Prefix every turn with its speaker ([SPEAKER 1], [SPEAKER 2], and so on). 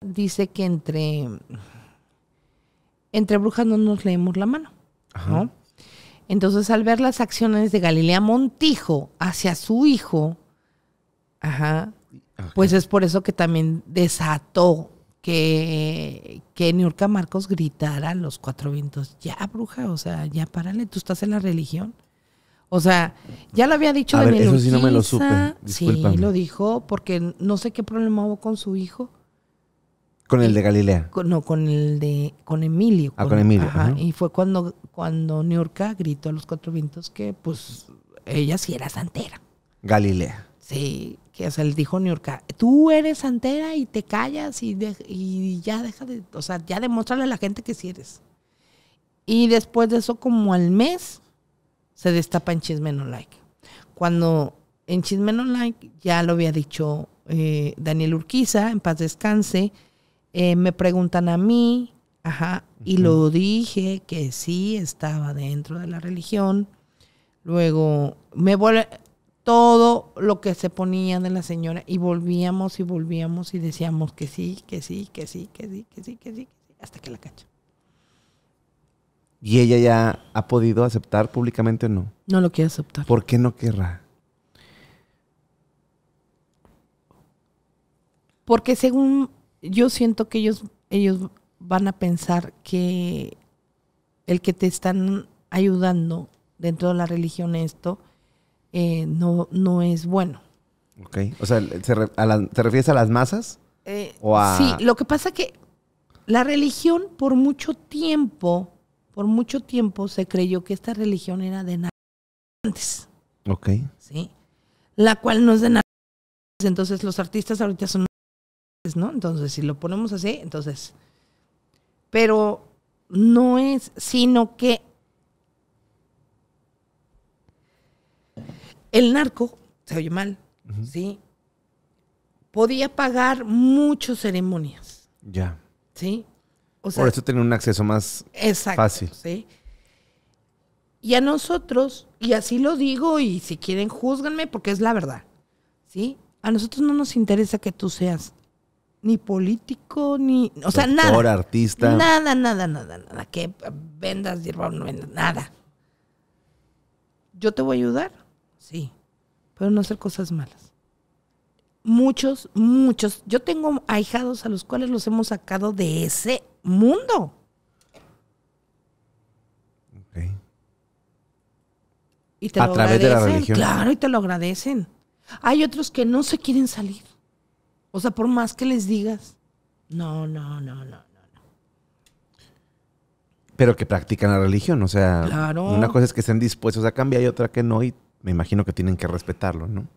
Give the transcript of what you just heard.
[SPEAKER 1] dice que entre, entre brujas no nos leemos la mano, Entonces, al ver las acciones de Galilea Montijo hacia su hijo, ajá, pues es por eso que también desató que, que Niurka Marcos gritara a los cuatro vientos, ya bruja, o sea, ya párale, tú estás en la religión. O sea, ya lo había dicho de ver, Eso sí no me lo supe. Sí, lo dijo porque no sé qué problema hubo con su hijo
[SPEAKER 2] con el de Galilea.
[SPEAKER 1] no, con el de con Emilio. Ah, con, Emilio. Y fue cuando, cuando Niurka gritó a los cuatro vientos que pues ella sí era santera.
[SPEAKER 2] Galilea.
[SPEAKER 1] Sí, que o le dijo Niurka, tú eres santera y te callas y, y ya deja de, o sea, ya demuéstrale a la gente que sí eres. Y después de eso, como al mes, se destapa en Chisme No Like. Cuando en Chismen No Like ya lo había dicho eh, Daniel Urquiza, en paz descanse, eh, me preguntan a mí, ajá, y lo dije que sí estaba dentro de la religión. Luego me vuelve todo lo que se ponía de la señora y volvíamos y volvíamos y decíamos que sí, que sí, que sí, que sí, que sí, que sí, que sí hasta que la cacho.
[SPEAKER 2] ¿Y ella ya ha podido aceptar públicamente o no? No lo quiere aceptar. ¿Por qué no querrá?
[SPEAKER 1] Porque según yo siento que ellos, ellos van a pensar que el que te están ayudando dentro de la religión esto eh, no, no es bueno.
[SPEAKER 2] Ok. O sea, ¿se ¿te refieres a las masas? Eh, sí, lo
[SPEAKER 1] que pasa que la religión por mucho tiempo, por mucho tiempo se creyó que esta religión era de antes Ok. Sí. La cual no es de narcotraficantes. Entonces los artistas ahorita son ¿no? Entonces, si lo ponemos así, entonces. Pero no es, sino que el narco, se oye mal, ¿sí? Podía pagar muchas ceremonias. Ya. ¿Sí? Por eso
[SPEAKER 2] tiene un acceso más fácil.
[SPEAKER 1] ¿sí? Y a nosotros, y así lo digo, y si quieren, júzganme porque es la verdad, ¿sí? A nosotros no nos interesa que tú seas ni político, ni. O sea, nada. artista. Nada, nada, nada, nada. Que vendas, hierba, no vendas, nada. ¿Yo te voy a ayudar? Sí. Pero no hacer cosas malas. Muchos, muchos. Yo tengo ahijados a los cuales los hemos sacado de ese mundo. Ok. Y te a lo través agradecen. de la religión. Claro, y te lo agradecen. Hay otros que no se quieren salir o sea, por más que les digas, no, no, no, no. no.
[SPEAKER 2] Pero que practican la religión, o sea, una cosa es que estén dispuestos a cambiar y otra que no, y me imagino que tienen que respetarlo, ¿no?